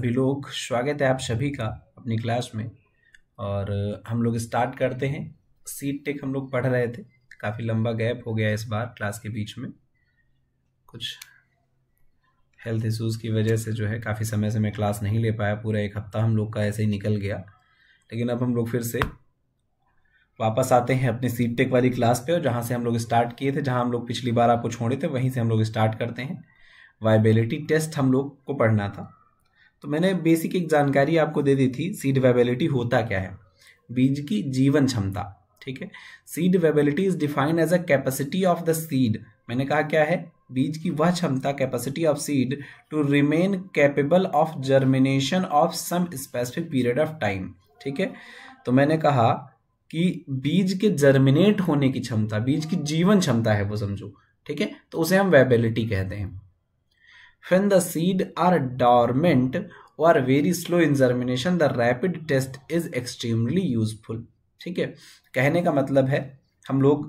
सभी लोग स्वागत है आप सभी का अपनी क्लास में और हम लोग स्टार्ट करते हैं सीट टेक हम लोग पढ़ रहे थे काफ़ी लंबा गैप हो गया इस बार क्लास के बीच में कुछ हेल्थ इशूज़ की वजह से जो है काफ़ी समय से मैं क्लास नहीं ले पाया पूरा एक हफ्ता हम लोग का ऐसे ही निकल गया लेकिन अब हम लोग फिर से वापस आते हैं अपनी सीट टेक वाली क्लास पे और जहाँ से हम लोग स्टार्ट किए थे जहाँ हम लोग पिछली बार आपको छोड़े थे वहीं से हम लोग स्टार्ट करते हैं वाइबिलिटी टेस्ट हम लोग को पढ़ना था तो मैंने बेसिक एक जानकारी आपको दे दी थी सीड वेबिलिटी होता क्या है बीज की जीवन क्षमता ठीक है seed viability is defined as a capacity of the seed मैंने कहा क्या है बीज की वह क्षमता capacity of seed to remain capable of germination of some specific period of time ठीक है तो मैंने कहा कि बीज के जर्मिनेट होने की क्षमता बीज की जीवन क्षमता है वो समझो ठीक है तो उसे हम वेबिलिटी कहते हैं When the seed are dormant or very slow in germination, the rapid test is extremely useful. ठीक है कहने का मतलब है हम लोग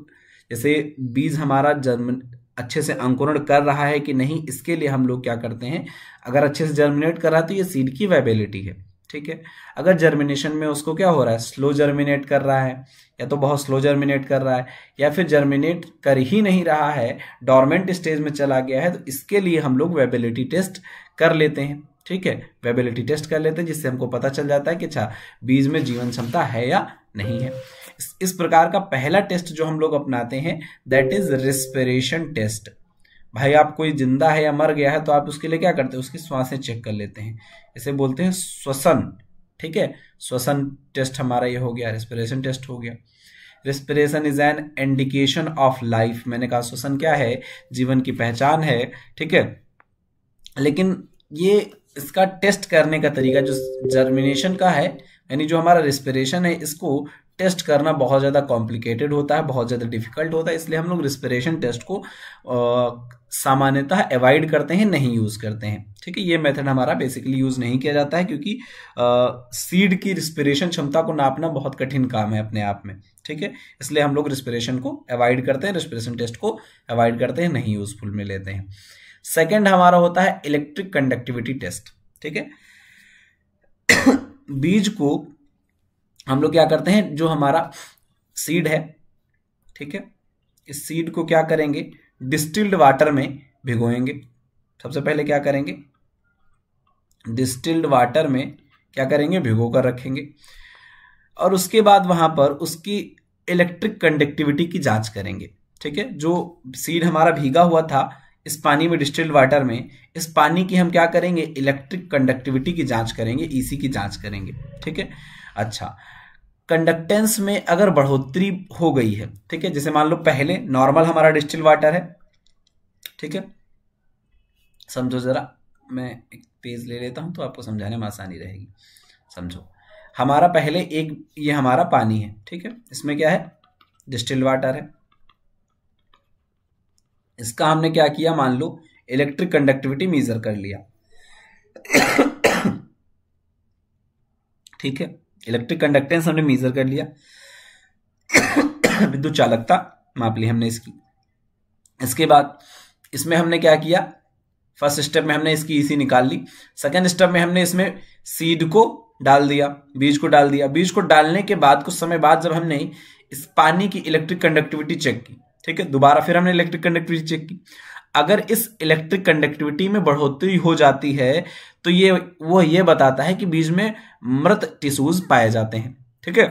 जैसे बीज हमारा जर्म अच्छे से अंकुरण कर रहा है कि नहीं इसके लिए हम लोग क्या करते हैं अगर अच्छे से जर्मिनेट कर रहा है तो ये सीड की वेबिलिटी है ठीक है अगर जर्मिनेशन में उसको क्या हो रहा है स्लो जर्मिनेट कर रहा है या तो बहुत स्लो जर्मिनेट कर रहा है या फिर जर्मिनेट कर ही नहीं रहा है डॉर्मेंट स्टेज में चला गया है तो इसके लिए हम लोग वेबिलिटी टेस्ट कर लेते हैं ठीक है वेबिलिटी टेस्ट कर लेते हैं जिससे हमको पता चल जाता है कि अच्छा बीज में जीवन क्षमता है या नहीं है इस, प्रकार का पहला टेस्ट जो हम लोग अपनाते हैं दैट इज रिस्पिरेशन टेस्ट भाई आप कोई जिंदा है या मर गया है तो आप उसके लिए क्या करते हैं उसकी श्वासें चेक कर लेते हैं इसे बोलते हैं श्वसन ठीक है श्वसन टेस्ट हमारा ये हो गया रेस्पिरेशन टेस्ट हो गया respiration is an indication of life मैंने कहा श्वसन क्या है जीवन की पहचान है ठीक है लेकिन ये इसका टेस्ट करने का तरीका जो जर्मिनेशन का है यानी जो हमारा रेस्पिरेशन है इसको टेस्ट करना बहुत ज़्यादा कॉम्प्लिकेटेड होता है बहुत ज़्यादा डिफिकल्ट होता है इसलिए हम लोग रेस्पिरेशन टेस्ट को सामान्यतः अवॉइड करते हैं नहीं यूज़ करते हैं ठीक है ये मेथड हमारा बेसिकली यूज़ नहीं किया जाता है क्योंकि सीड की रिस्पिरेशन क्षमता को नापना बहुत कठिन काम है अपने आप में ठीक है इसलिए हम लोग रिस्पिरेशन को अवॉइड करते हैं रिस्पिरेशन टेस्ट को अवॉइड करते हैं नहीं यूजफुल में लेते हैं सेकेंड हमारा होता है इलेक्ट्रिक कंडक्टिविटी टेस्ट ठीक है बीज को हम लोग क्या करते हैं जो हमारा सीड है ठीक है इस सीड को क्या करेंगे डिस्टिल्ड वाटर में भिगोएंगे सबसे पहले क्या करेंगे डिस्टिल्ड वाटर में क्या करेंगे भिगो कर रखेंगे और उसके बाद वहां पर उसकी इलेक्ट्रिक कंडक्टिविटी की जांच करेंगे ठीक है जो सीड हमारा भीगा हुआ था इस पानी में डिस्टिल्ड वाटर में इस पानी की हम क्या करेंगे इलेक्ट्रिक कंडक्टिविटी की जांच करेंगे ईसी e की जांच करेंगे ठीक है अच्छा कंडक्टेंस में अगर बढ़ोतरी हो गई है ठीक है जैसे मान लो पहले नॉर्मल हमारा डिस्टिल वाटर है ठीक है समझो जरा मैं एक पेज ले लेता हूं तो आपको समझाने में आसानी रहेगी समझो हमारा पहले एक ये हमारा पानी है ठीक है इसमें क्या है डिस्टिल वाटर है इसका हमने क्या किया मान लो इलेक्ट्रिक कंडक्टिविटी मेजर कर लिया ठीक है इलेक्ट्रिक कंडक्टेंस हमने मेजर कर लिया विद्युत चालकता माप ली हमने इसकी इसके बाद इसमें हमने क्या किया फर्स्ट स्टेप में हमने इसकी ईसी e निकाल ली सेकेंड स्टेप में हमने इसमें सीड को डाल दिया बीज को डाल दिया बीज को डालने के बाद कुछ समय बाद जब हमने इस पानी की इलेक्ट्रिक कंडक्टिविटी चेक की ठीक है दोबारा फिर हमने इलेक्ट्रिक कंडक्टिविटी चेक की अगर इस इलेक्ट्रिक कंडक्टिविटी में बढ़ोतरी हो जाती है तो ये वो ये बताता है कि बीज में मृत टिश्यूज पाए जाते हैं ठीक है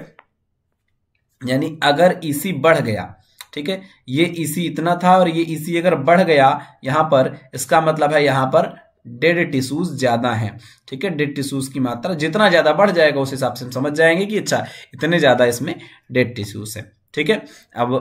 यानी अगर ईसी e बढ़ गया ठीक है ये ईसी e इतना था और ये ईसी e अगर बढ़ गया यहां पर इसका मतलब है यहां पर डेड टिश्यूज ज्यादा हैं ठीक है डेड टिश्यूज की मात्रा जितना ज्यादा बढ़ जाएगा उस हिसाब से हम समझ जाएंगे कि अच्छा इतने ज्यादा इसमें डेड टिश्यूज है ठीक है अब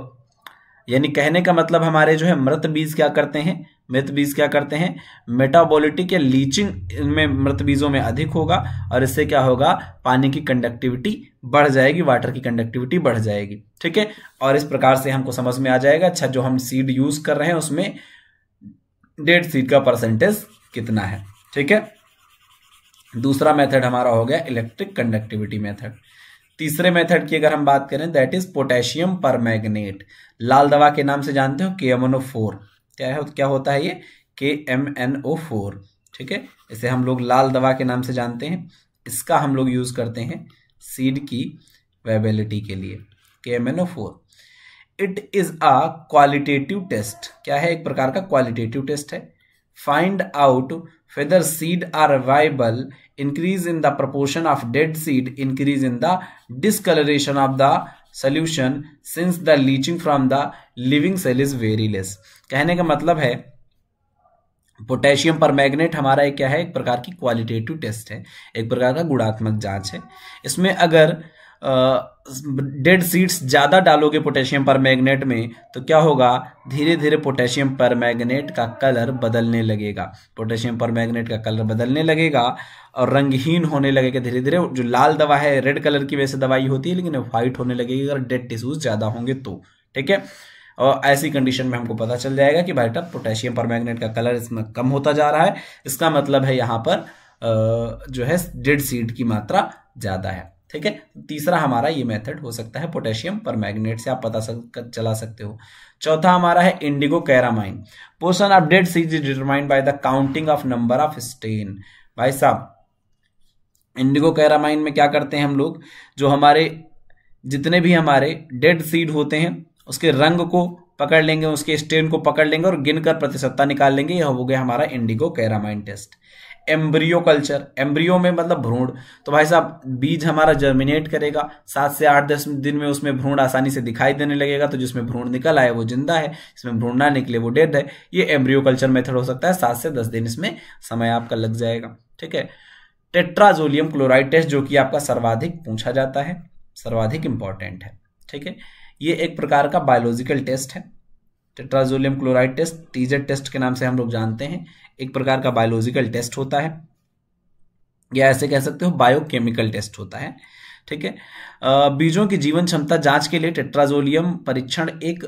यानी कहने का मतलब हमारे जो है मृत बीज क्या करते हैं मृत बीज क्या करते हैं मेटाबोलिटिक या लीचिंग इनमें मृत बीजों में अधिक होगा और इससे क्या होगा पानी की कंडक्टिविटी बढ़ जाएगी वाटर की कंडक्टिविटी बढ़ जाएगी ठीक है और इस प्रकार से हमको समझ में आ जाएगा अच्छा जो हम सीड यूज कर रहे हैं उसमें डेड सीड का परसेंटेज कितना है ठीक है दूसरा मेथड हमारा हो गया इलेक्ट्रिक कंडक्टिविटी मेथड तीसरे मेथड की अगर हम बात करें दैट इज पोटेशियम पर लाल दवा के नाम से जानते हो के एम एन ओ फोर क्या है क्या होता है ये के एम एन ओ फोर ठीक है इसे हम लोग लाल दवा के नाम से जानते हैं इसका हम लोग यूज़ करते हैं सीड की वेबिलिटी के लिए K M N O four it is a qualitative test क्या है एक प्रकार का क्वालिटेटिव टेस्ट है find out whether seed are viable increase in the proportion of dead seed increase in the discoloration of the solution since the leaching from the living cell is very less कहने का मतलब है potassium पर magnet हमारा एक क्या है एक प्रकार की क्वालिटेटिव टेस्ट है एक प्रकार का गुणात्मक जांच है इसमें अगर डेड सीड्स ज़्यादा डालोगे पोटेशियम पर मैगनेट में तो क्या होगा धीरे धीरे पोटेशियम पर मैगनेट का कलर बदलने लगेगा पोटेशियम पर मैगनेट का कलर बदलने लगेगा और रंगहीन होने लगेगा धीरे धीरे जो लाल दवा है रेड कलर की वैसे दवाई होती है लेकिन व्हाइट होने लगेगी अगर डेड टिश्यूज ज़्यादा होंगे तो ठीक है और ऐसी कंडीशन में हमको पता चल जाएगा कि बेटा पोटेशियम पर मैगनेट का कलर इसमें कम होता जा रहा है इसका मतलब है यहाँ पर जो है डेड सीड की मात्रा ज़्यादा है ठीक है तीसरा हमारा ये मेथड हो सकता है पोटेशियम पर से आप पता सक, चला सकते हो चौथा हमारा है इंडिगो कैरामाइन पोषण अपडेट सीज determined by the counting of number of stain भाई साहब इंडिगो कैरामाइन में क्या करते हैं हम लोग जो हमारे जितने भी हमारे डेड सीड होते हैं उसके रंग को पकड़ लेंगे उसके स्टेन को पकड़ लेंगे और गिनकर प्रतिशतता निकाल लेंगे यह हो गया हमारा indigo carmine test embryo culture embryo में मतलब भ्रूण तो भाई साहब बीज हमारा जर्मिनेट करेगा सात से आठ दस दिन में उसमें भ्रूण आसानी से दिखाई देने लगेगा तो जिसमें भ्रूण निकल आए वो जिंदा है जिसमें भ्रूण ना निकले वो डेड है ये एम्ब्रियो कल्चर मेथड हो सकता है सात से दस दिन इसमें समय आपका लग जाएगा ठीक है टेट्राजोलियम क्लोराइड टेस्ट जो कि आपका सर्वाधिक पूछा जाता है सर्वाधिक इंपॉर्टेंट है ठीक है ये एक प्रकार का बायोलॉजिकल टेस्ट है tetrazolium chloride test TZ test के नाम से हम लोग जानते हैं एक प्रकार का बायोलॉजिकल टेस्ट होता है या ऐसे कह सकते हो बायोकेमिकल टेस्ट होता है ठीक है बीजों की जीवन क्षमता जांच के लिए टेट्राजोलियम परीक्षण एक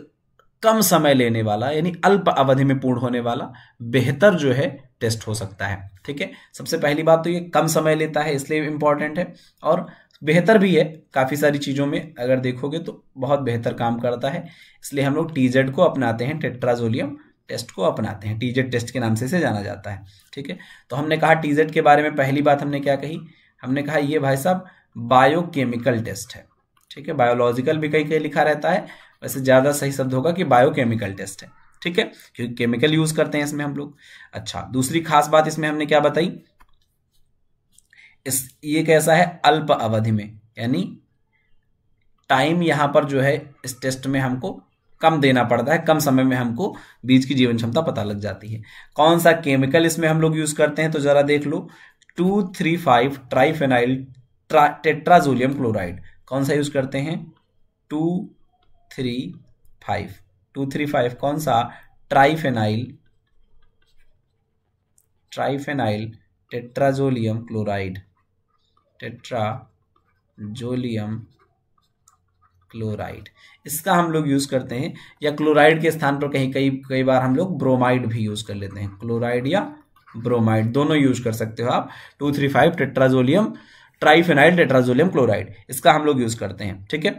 कम समय लेने वाला यानी अल्प अवधि में पूर्ण होने वाला बेहतर जो है टेस्ट हो सकता है ठीक है सबसे पहली बात तो ये कम समय लेता है इसलिए इंपॉर्टेंट है और बेहतर भी है काफ़ी सारी चीज़ों में अगर देखोगे तो बहुत बेहतर काम करता है इसलिए हम लोग टीजेड को अपनाते हैं टेट्राजोलियम टेस्ट को अपनाते हैं टीजेड टेस्ट के नाम से इसे जाना जाता है ठीक है तो हमने कहा टीजेड के बारे में पहली बात हमने क्या कही हमने कहा ये भाई साहब बायोकेमिकल टेस्ट है ठीक है बायोलॉजिकल भी कहीं कहीं लिखा रहता है वैसे ज़्यादा सही शब्द होगा कि बायोकेमिकल टेस्ट है ठीक है क्योंकि केमिकल यूज़ करते हैं इसमें हम लोग अच्छा दूसरी खास बात इसमें हमने क्या बताई इस ये कैसा है अल्प अवधि में यानी टाइम यहां पर जो है इस टेस्ट में हमको कम देना पड़ता है कम समय में हमको बीज की जीवन क्षमता पता लग जाती है कौन सा केमिकल इसमें हम लोग यूज करते हैं तो जरा देख लो two three five triphenyl tetrazolium chloride कौन सा यूज करते हैं two three five two three five कौन सा triphenyl triphenyl tetrazolium chloride tetrazolium chloride इसका हम लोग यूज़ करते हैं या क्लोराइड के स्थान पर कहीं कई कई बार हम लोग ब्रोमाइड भी यूज़ कर लेते हैं क्लोराइड या ब्रोमाइड दोनों यूज कर सकते हो आप two three five tetrazolium triphenyl tetrazolium chloride इसका हम लोग यूज करते हैं ठीक है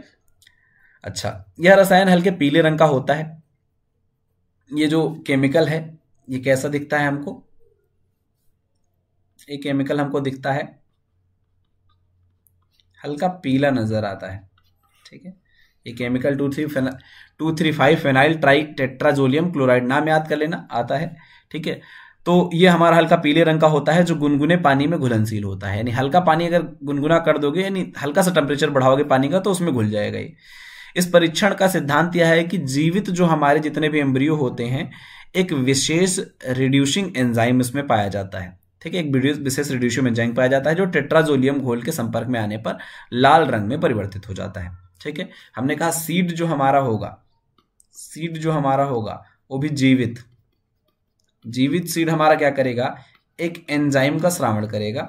अच्छा यह रसायन हल्के पीले रंग का होता है ये जो केमिकल है ये कैसा दिखता है हमको ये केमिकल हमको दिखता है हल्का पीला नज़र आता है ठीक है ये chemical two three two three five phenyl tri tetrazolium chloride नाम याद कर लेना आता है ठीक है तो ये हमारा हल्का पीले रंग का होता है जो गुनगुने पानी में घुलनशील होता है यानी हल्का पानी अगर गुनगुना कर दोगे यानी हल्का सा टेम्परेचर बढ़ाओगे पानी का तो उसमें घुल जाएगा ये इस परीक्षण का सिद्धांत यह है कि जीवित जो हमारे जितने भी एम्ब्रियो होते हैं एक विशेष रिड्यूसिंग एंजाइम इसमें पाया जाता है ठीक है एक विशेष रिड्यूशो में जैंग पाया जाता है जो टेट्राजोलियम घोल के संपर्क में आने पर लाल रंग में परिवर्तित हो जाता है ठीक है हमने कहा सीड जो हमारा होगा सीड जो हमारा होगा वो भी जीवित जीवित सीड हमारा क्या करेगा एक एंजाइम का श्रावण करेगा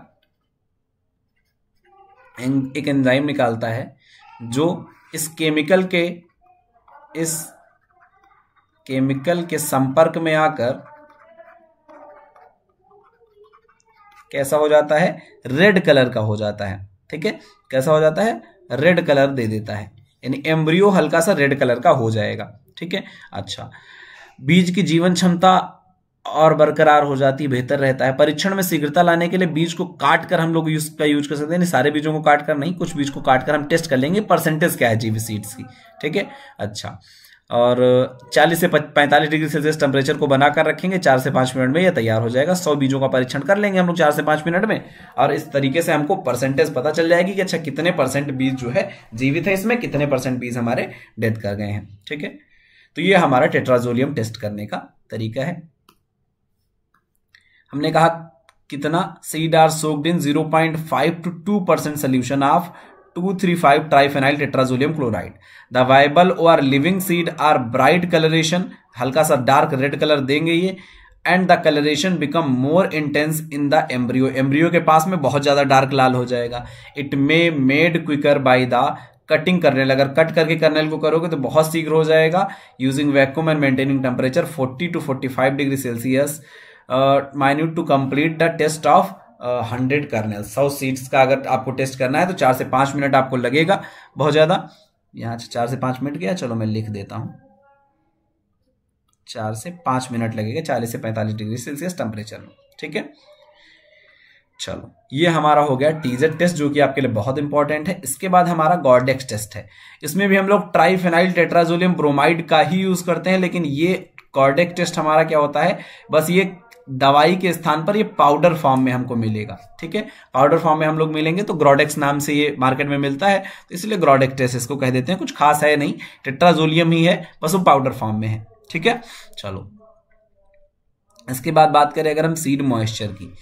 एक एंजाइम निकालता है जो इस केमिकल के इस केमिकल के संपर्क में आकर कैसा हो जाता है रेड कलर का हो जाता है ठीक है कैसा हो जाता है रेड कलर दे देता है यानी एम्ब्रियो हल्का सा रेड कलर का हो जाएगा ठीक है अच्छा बीज की जीवन क्षमता और बरकरार हो जाती बेहतर रहता है परीक्षण में शीघ्रता लाने के लिए बीज को काट कर हम लोग यूज का यूज कर सकते हैं सारे बीजों को काट कर नहीं कुछ बीज को काट कर हम टेस्ट कर लेंगे परसेंटेज क्या है जीवी सीड्स की ठीक है अच्छा और 40 से 45 डिग्री सेल्सियस टेम्परेचर को बनाकर रखेंगे चार से पांच मिनट में यह तैयार हो जाएगा सौ बीजों का परीक्षण कर लेंगे हम लोग चार से पांच मिनट में और इस तरीके से हमको परसेंटेज पता चल जाएगी कि अच्छा कितने परसेंट बीज जो है जीवित है इसमें कितने परसेंट बीज हमारे डेथ कर गए हैं ठीक है तो ये हमारा टेट्राजोलियम टेस्ट करने का तरीका है हमने कहा कितना seed are soaked in five two two percent solution of 235 triphenyl tetrazolium chloride the viable और living seed are bright coloration हल्का सा डार्क रेड कलर देंगे ये and the coloration become more intense in the embryo embryo के पास में बहुत ज़्यादा डार्क लाल हो जाएगा it may made quicker by the cutting करने अगर कट करके करने को करोगे तो बहुत शीघ्र हो जाएगा using vacuum and maintaining temperature 40 to 45 degree Celsius minute to complete the test of hundred करने सौ सीट्स का अगर आपको टेस्ट करना है तो चार से पाँच मिनट आपको लगेगा बहुत ज़्यादा यहाँ चार से पाँच मिनट गया चलो मैं लिख देता हूँ चार से पाँच मिनट लगेगा चालीस से पैंतालीस डिग्री सेल्सियस टेम्परेचर में ठीक है चलो ये हमारा हो गया टीजर टेस्ट जो कि आपके लिए बहुत इंपॉर्टेंट है इसके बाद हमारा गॉर्डेक्स टेस्ट है इसमें भी हम लोग ट्राईफेनाइल टेट्राजोलियम ब्रोमाइड का ही यूज करते हैं लेकिन ये कॉर्डेक टेस्ट हमारा क्या होता है बस ये दवाई के स्थान पर ये पाउडर फॉर्म में हमको मिलेगा ठीक है पाउडर फॉर्म में हम लोग मिलेंगे तो ग्रोडेक्स नाम से ये मार्केट में मिलता है तो इसलिए ग्रोडेक्टेस इसको कह देते हैं कुछ खास है नहीं टेट्राजोलियम ही है बस वो पाउडर फॉर्म में है ठीक है चलो इसके बाद बात करें अगर हम सीड मॉइस्चर की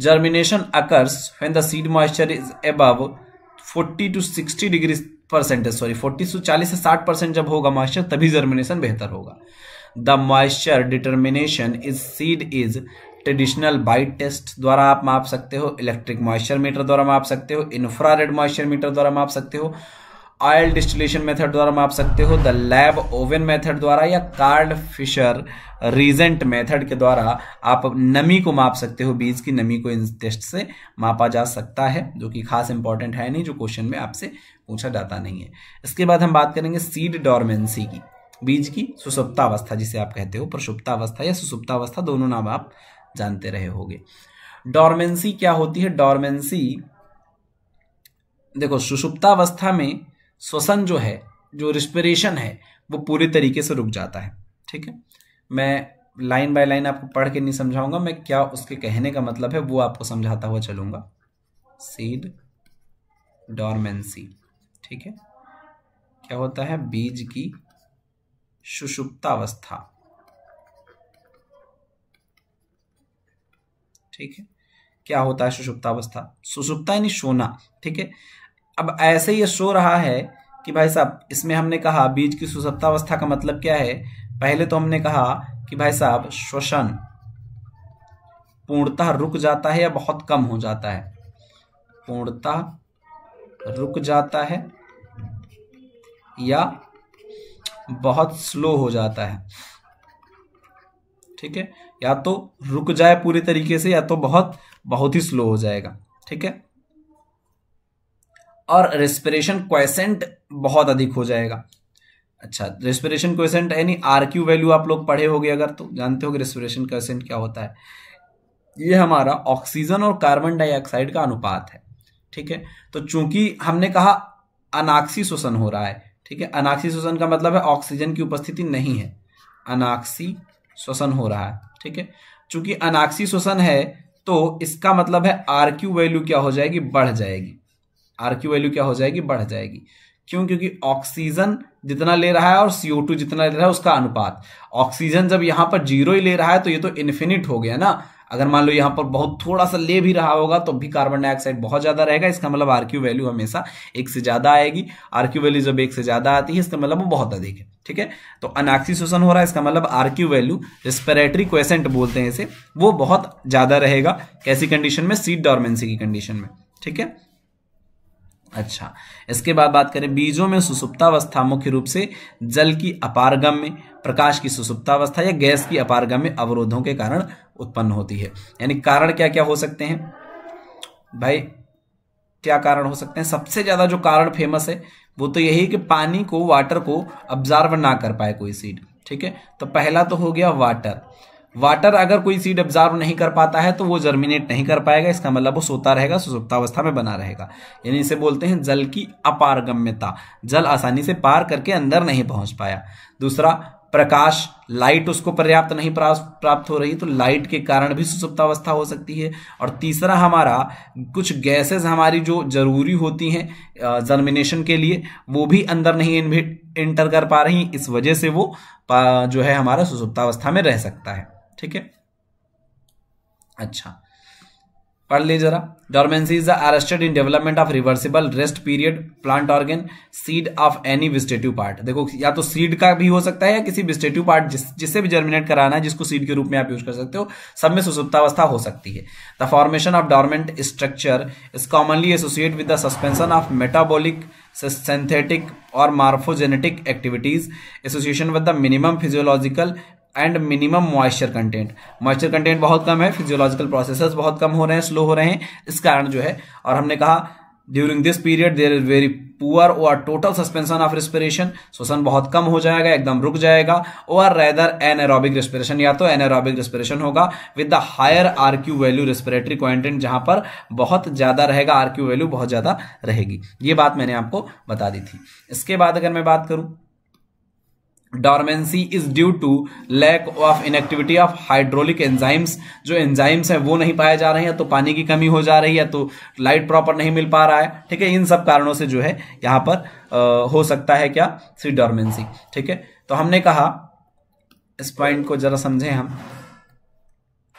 germination occurs when the seed moisture is about forty to sixty degree percentage sorry forty to चालीस से साठ परसेंट जब होगा मॉइस्चर तभी जर्मिनेशन बेहतर होगा the moisture determination is seed is traditional bite test द्वारा आप माप सकते हो इलेक्ट्रिक मॉइस्चर मीटर द्वारा माप सकते हो इन्फ्रा रेड मॉइस्चर मीटर द्वारा माप सकते हो ऑयल डिस्टिलेशन मेथड द्वारा माप सकते हो द लैब ओवन मेथड द्वारा या कार्ड फिशर रीजेंट मेथड के द्वारा आप नमी को माप सकते हो बीज की नमी को इन टेस्ट से मापा जा सकता है जो कि खास इंपॉर्टेंट है नहीं जो क्वेश्चन में आपसे पूछा जाता नहीं है इसके बाद हम बात करेंगे सीड डॉर्मेंसी की बीज की सुसुप्तावस्था जिसे आप कहते हो प्रसुप्तावस्था या सुसुप्तावस्था दोनों नाम आप जानते रहे होगे डॉर्मेंसी क्या होती है डॉर्मेंसी देखो सुषुप्तावस्था में श्वसन जो है जो रिस्पिरेशन है वो पूरे तरीके से रुक जाता है ठीक है मैं लाइन बाय लाइन आपको पढ़ के नहीं समझाऊंगा मैं क्या उसके कहने का मतलब है वो आपको समझाता हुआ चलूंगा सीड डॉर्मेंसी ठीक है क्या होता है बीज की सुषुप्तावस्था ठीक है क्या होता है सुषुप्तावस्था सुषुप्ता यानी सोना ठीक है अब ऐसे ये सो रहा है कि भाई साहब इसमें हमने कहा बीज की सुषुप्तावस्था का मतलब क्या है पहले तो हमने कहा कि भाई साहब श्वसन पूर्णतः रुक जाता है या बहुत कम हो जाता है पूर्णतः रुक जाता है या बहुत स्लो हो जाता है ठीक है या तो रुक जाए पूरी तरीके से या तो बहुत बहुत ही स्लो हो जाएगा ठीक है और रेस्पिरेशन क्वेसेंट बहुत अधिक हो जाएगा अच्छा रेस्पिरेशन क्वेसेंट यानी आर क्यू वैल्यू आप लोग पढ़े होगे अगर तो जानते हो रेस्पिरेशन क्वेसेंट क्या होता है ये हमारा ऑक्सीजन और कार्बन डाइऑक्साइड का अनुपात है ठीक है तो चूंकि हमने कहा अनाक्सी शोषण हो रहा है ठीक है अनाक्सी श्वसन का मतलब है ऑक्सीजन की उपस्थिति नहीं है अनाक्सी श्वसन हो रहा है ठीक है चूंकि अनाक्सी श्वसन है तो इसका मतलब है आर क्यू वैल्यू क्या हो जाएगी बढ़ जाएगी आर क्यू वैल्यू क्या हो जाएगी बढ़ जाएगी क्यों क्योंकि ऑक्सीजन जितना ले रहा है और सीओ टू जितना ले रहा है उसका अनुपात ऑक्सीजन जब यहां पर जीरो ही ले रहा है तो ये तो इन्फिनिट हो गया ना अगर मान लो यहाँ पर बहुत थोड़ा सा ले भी रहा होगा तो भी कार्बन डाइऑक्साइड बहुत ज़्यादा रहेगा इसका मतलब आर क्यू वैल्यू हमेशा एक से ज़्यादा आएगी आर क्यू वैल्यू जब एक से ज़्यादा आती है इसका मतलब वो बहुत अधिक है ठीक है तो अनाक्सीसोसन हो रहा है इसका मतलब R Q value respiratory quotient बोलते हैं इसे वो बहुत ज़्यादा रहेगा कैसी कंडीशन में सीट डॉर्मेंसी की कंडीशन में ठीक है अच्छा इसके बाद बात करें बीजों में सुसुप्तावस्था मुख्य रूप से जल की अपारगम्य प्रकाश की सुसुप्तावस्था या गैस की अपारगम्य अवरोधों के कारण उत्पन्न होती है यानी कारण क्या क्या हो सकते हैं भाई क्या कारण हो सकते हैं सबसे ज़्यादा जो कारण फेमस है वो तो यही कि पानी को वाटर को ऑब्जर्व ना कर पाए कोई सीड ठीक है तो पहला तो हो गया वाटर वाटर अगर कोई सीड ऑब्जर्व नहीं कर पाता है तो वो जर्मिनेट नहीं कर पाएगा इसका मतलब वो सोता रहेगा सुसुप्तावस्था में बना रहेगा यानी इसे बोलते हैं जल की अपारगम्यता जल आसानी से पार करके अंदर नहीं पहुंच पाया दूसरा प्रकाश लाइट उसको पर्याप्त नहीं प्राप्त हो रही तो लाइट के कारण भी सुसुप्तावस्था हो सकती है और तीसरा हमारा कुछ गैसेस हमारी जो जरूरी होती हैं जर्मिनेशन के लिए वो भी अंदर नहीं इंटर कर पा रही इस वजह से वो जो है हमारा सुसुप्तावस्था में रह सकता है ठीक है अच्छा पढ़ लीजिए जरा dormancy is arrested in development of reversible rest period plant organ seed of any vegetative part देखो या तो सीड का भी हो सकता है या किसी विस्टेटिव पार्ट जिस, जिससे भी जर्मिनेट कराना है जिसको सीड के रूप में आप यूज कर सकते हो सब में सुसुप्तावस्था हो सकती है the formation of dormant structure is commonly associate with the suspension of metabolic synthetic और morphogenetic activities association with the minimum physiological and minimum moisture content moisture content बहुत कम है फिजियोलॉजिकल प्रोसेसेस बहुत कम हो रहे हैं स्लो हो रहे हैं इस कारण जो है और हमने कहा during this period there is very poor और टोटल सस्पेंशन ऑफ रेस्पिरेशन श्वसन बहुत कम हो जाएगा एकदम रुक जाएगा और रेदर एनएरोबिक रेस्पिरेशन या तो एनएरोबिक रेस्पिरेशन होगा with the higher RQ value respiratory quotient जहां पर बहुत ज्यादा रहेगा आरक्यू वैल्यू बहुत ज्यादा रहेगी ये बात मैंने आपको बता दी थी इसके बाद अगर मैं बात करूं dormancy is due to lack of inactivity of hydrolytic enzymes जो एंजाइम्स हैं वो नहीं पाए जा रहे हैं तो पानी की कमी हो जा रही है तो लाइट प्रॉपर नहीं मिल पा रहा है ठीक है इन सब कारणों से जो है यहाँ पर आ, हो सकता है क्या सी डॉर्मेंसी ठीक है तो हमने कहा इस पॉइंट को जरा समझें हम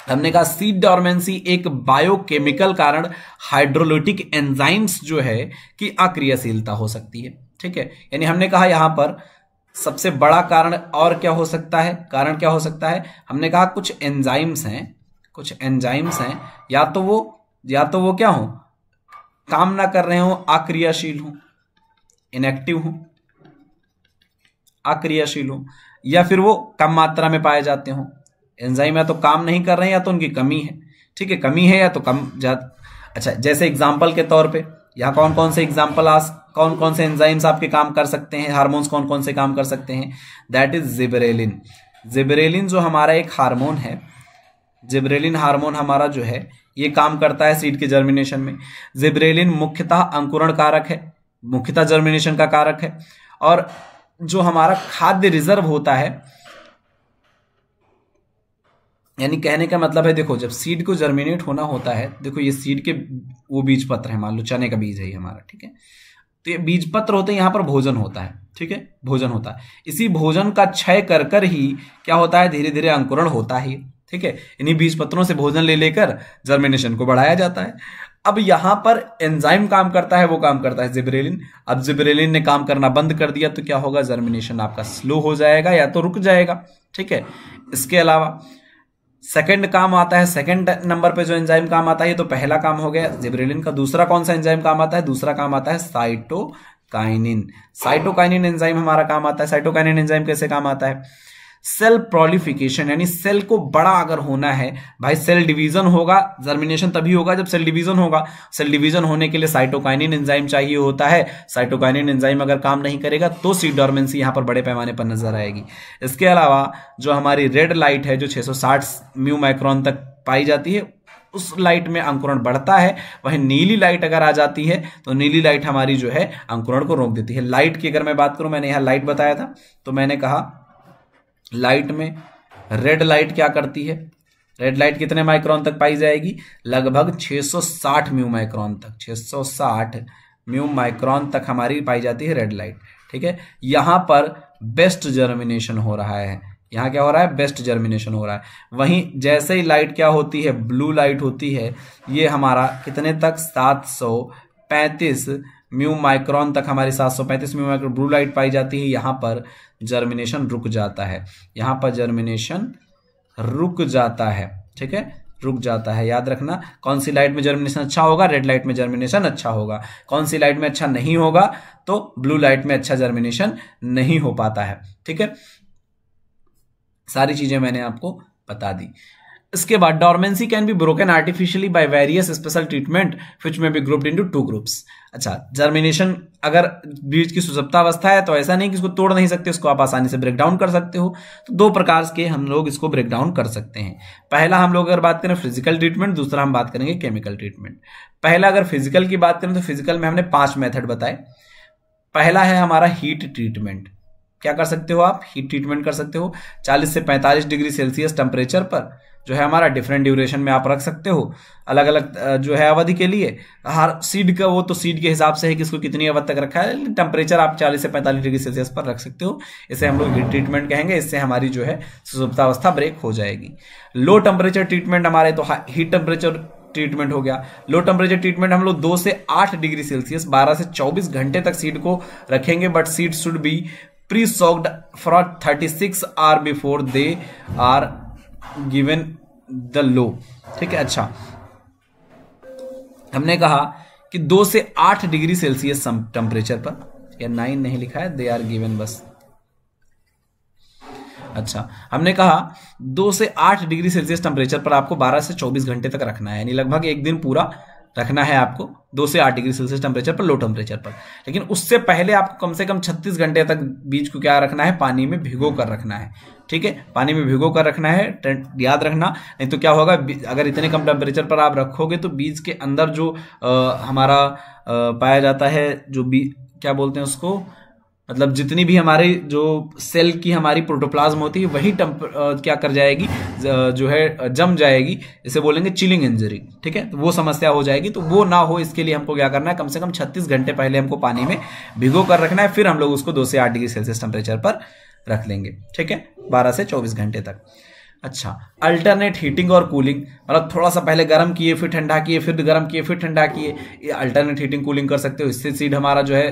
हमने कहा सीड डॉर्मेंसी एक बायोकेमिकल कारण हाइड्रोलिटिक एंजाइम्स जो है कि अक्रियाशीलता हो सकती है ठीक है यानी हमने कहा यहां पर सबसे बड़ा कारण और क्या हो सकता है कारण क्या हो सकता है हमने कहा कुछ एंजाइम्स हैं कुछ एंजाइम्स हैं या तो वो या तो वो क्या हो काम ना कर रहे हो आक्रियाशील हो इनएक्टिव हो आक्रियाशील हो या फिर वो कम मात्रा में पाए जाते हो एंजाइम या तो काम नहीं कर रहे हैं या तो उनकी कमी है ठीक है कमी है या तो कम जा अच्छा जैसे एग्जाम्पल के तौर पर यहाँ कौन कौन से एग्जाम्पल आज कौन कौन से एंजाइम्स आपके काम कर सकते हैं हार्मोन्स कौन कौन से काम कर सकते हैं दैट इज जिबरेलिन जिबरेलिन जो हमारा एक हार्मोन है जिबरेलिन हार्मोन हमारा जो है ये काम करता है सीड के जर्मिनेशन में जिबरेलिन मुख्यतः अंकुरण कारक है मुख्यतः जर्मिनेशन का कारक है और जो हमारा खाद्य रिजर्व होता है यानी कहने का मतलब है देखो जब सीड को जर्मिनेट होना होता है देखो ये सीड के वो बीज पत्र है मान लो चने का बीज है ये हमारा ठीक है तो ये बीज पत्र होते हैं यहाँ पर भोजन होता है ठीक है भोजन होता है इसी भोजन का क्षय कर कर ही क्या होता है धीरे धीरे अंकुरण होता ही ठीक है इन्हीं बीज पत्रों से भोजन ले लेकर जर्मिनेशन को बढ़ाया जाता है अब यहाँ पर एंजाइम काम करता है वो काम करता है जिब्रेलिन अब जिब्रेलिन ने काम करना बंद कर दिया तो क्या होगा जर्मिनेशन आपका स्लो हो जाएगा या तो रुक जाएगा ठीक है इसके अलावा सेकंड काम आता है सेकंड नंबर पे जो एंजाइम काम आता है ये तो पहला काम हो गया जिब्रेलिन का दूसरा कौन सा एंजाइम काम आता है दूसरा काम आता है साइटोकाइनिन साइटोकाइनिन एंजाइम हमारा काम आता है साइटोकाइनिन एंजाइम कैसे काम आता है सेल प्रोलिफिकेशन यानी सेल को बड़ा अगर होना है भाई सेल डिवीजन होगा जर्मिनेशन तभी होगा जब सेल डिवीजन होगा सेल डिवीजन होने के लिए साइटोकाइनिन एंजाइम चाहिए होता है साइटोकाइनिन एंजाइम अगर काम नहीं करेगा तो सी डॉर्मेंसी यहां पर बड़े पैमाने पर नजर आएगी इसके अलावा जो हमारी रेड लाइट है जो छह म्यू माइक्रॉन तक पाई जाती है उस लाइट में अंकुरण बढ़ता है वहीं नीली लाइट अगर आ जाती है तो नीली लाइट हमारी जो है अंकुरण को रोक देती है लाइट की अगर मैं बात करूं मैंने यहां लाइट बताया था तो मैंने कहा लाइट में रेड लाइट क्या करती है रेड लाइट कितने माइक्रोन तक पाई जाएगी लगभग 660 म्यू माइक्रोन तक 660 म्यू माइक्रोन तक हमारी पाई जाती है रेड लाइट ठीक है यहां पर बेस्ट जर्मिनेशन हो रहा है यहाँ क्या हो रहा है बेस्ट जर्मिनेशन हो रहा है वहीं जैसे ही लाइट क्या होती है ब्लू लाइट होती है ये हमारा कितने तक सात सौ पैंतीस म्यू माइक्रॉन तक हमारे 735 म्यू माइक्रॉन ब्लू लाइट पाई जाती है यहां पर जर्मिनेशन रुक जाता है यहां पर जर्मिनेशन रुक जाता है ठीक है रुक जाता है याद रखना कौन सी लाइट में जर्मिनेशन अच्छा होगा रेड लाइट में जर्मिनेशन अच्छा होगा कौन सी लाइट में अच्छा नहीं होगा तो ब्लू लाइट में अच्छा जर्मिनेशन नहीं हो पाता है ठीक है सारी चीजें मैंने आपको बता दी इसके बाद dormancy can be broken artificially by various special treatment which may be grouped into two groups अच्छा जर्मिनेशन अगर बीज की सुजप्ता अवस्था है तो ऐसा नहीं कि इसको तोड़ नहीं सकते उसको आप आसानी से ब्रेक डाउन कर सकते हो तो दो प्रकार के हम लोग इसको ब्रेक डाउन कर सकते हैं पहला हम लोग अगर बात करें फिजिकल ट्रीटमेंट दूसरा हम बात करेंगे केमिकल ट्रीटमेंट पहला अगर फिजिकल की बात करें तो फिजिकल में हमने पांच मेथड बताए पहला है हमारा हीट ट्रीटमेंट क्या कर सकते हो आप हीट ट्रीटमेंट कर सकते हो 40 से 45 डिग्री सेल्सियस टेम्परेचर पर जो है हमारा डिफरेंट ड्यूरेशन में आप रख सकते हो अलग अलग जो है अवधि के लिए हर सीड का वो तो सीड के हिसाब से है कि इसको कितनी अवधि तक रखा है टेम्परेचर आप 40 से 45 डिग्री सेल्सियस पर रख सकते हो इसे हम लोग हीट ट्रीटमेंट कहेंगे इससे हमारी जो है सुसुप्तावस्था ब्रेक हो जाएगी लो टेम्परेचर ट्रीटमेंट हमारे तो हीट टेम्परेचर ट्रीटमेंट हो गया लो टेम्परेचर ट्रीटमेंट हम लोग दो से आठ डिग्री सेल्सियस बारह से चौबीस घंटे तक सीड को रखेंगे but seed should be pre soaked for thirty six hours before they are given the low ठीक है अच्छा हमने कहा कि दो से आठ डिग्री सेल्सियस टेम्परेचर पर या नाइन नहीं लिखा है दे आर गिवन बस अच्छा हमने कहा दो से आठ डिग्री सेल्सियस टेम्परेचर पर आपको बारह से चौबीस घंटे तक रखना है यानी लगभग एक दिन पूरा रखना है आपको दो से आठ डिग्री सेल्सियस टेम्परेचर पर लो टेम्परेचर पर लेकिन उससे पहले आपको कम से कम छत्तीस घंटे तक बीज को क्या रखना है पानी में भिगो कर रखना है ठीक है पानी में भिगो कर रखना है याद रखना नहीं तो क्या होगा अगर इतने कम टेम्परेचर पर आप रखोगे तो बीज के अंदर जो आ, हमारा आ, पाया जाता है जो बी क्या बोलते हैं उसको मतलब जितनी भी हमारी जो सेल की हमारी प्रोटोप्लाज्म होती है वही टेम्प क्या कर जाएगी जो है जम जाएगी इसे बोलेंगे चिलिंग इंजरी ठीक है तो वो समस्या हो जाएगी तो वो ना हो इसके लिए हमको क्या करना है कम से कम 36 घंटे पहले हमको पानी में भिगो कर रखना है फिर हम लोग उसको दो से आठ डिग्री सेल्सियस टेम्परेचर पर रख लेंगे ठीक है 12 से 24 घंटे तक अच्छा अल्टरनेट हीटिंग और कूलिंग मतलब थोड़ा सा पहले गर्म किए फिर ठंडा किए फिर गर्म किए फिर ठंडा किए ये अल्टरनेट हीटिंग कूलिंग कर सकते हो इससे सीड हमारा जो है